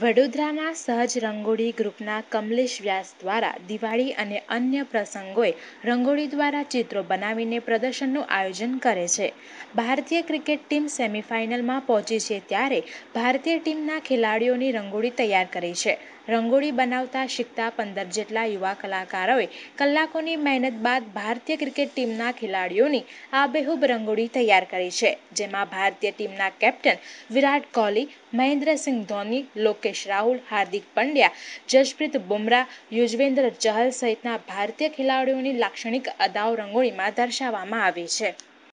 વડોદરાના સહજ રંગોળી ગ્રુપના કમલેશ વ્યાસ દ્વારા દિવાળી અને અન્ય પ્રસંગોએ રંગોળી દ્વારા ચિત્રો બનાવીને પ્રદર્શનનું આયોજન કરે છે ભારતીય ક્રિકેટ ટીમ સેમીફાઇનલમાં પહોંચી છે ત્યારે ભારતીય ટીમના ખેલાડીઓની રંગોળી તૈયાર કરી છે રંગોળી બનાવતા શીખતા પંદર જેટલા યુવા કલાકારોએ કલાકોની મહેનત બાદ ભારતીય ક્રિકેટ ટીમના ખેલાડીઓની આબેહૂબ રંગોળી તૈયાર કરી છે જેમાં ભારતીય ટીમના કેપ્ટન વિરાટ કોહલી મહેન્દ્રસિંહ ધોની લોક લોકેશ રાહુલ હાર્દિક પંડ્યા જસપ્રીત બુમરાહ યુજવેન્દ્ર ચહલ સહિતના ભારતીય ખેલાડીઓની લાક્ષણિક અદાવ રંગોળીમાં દર્શાવવામાં આવી છે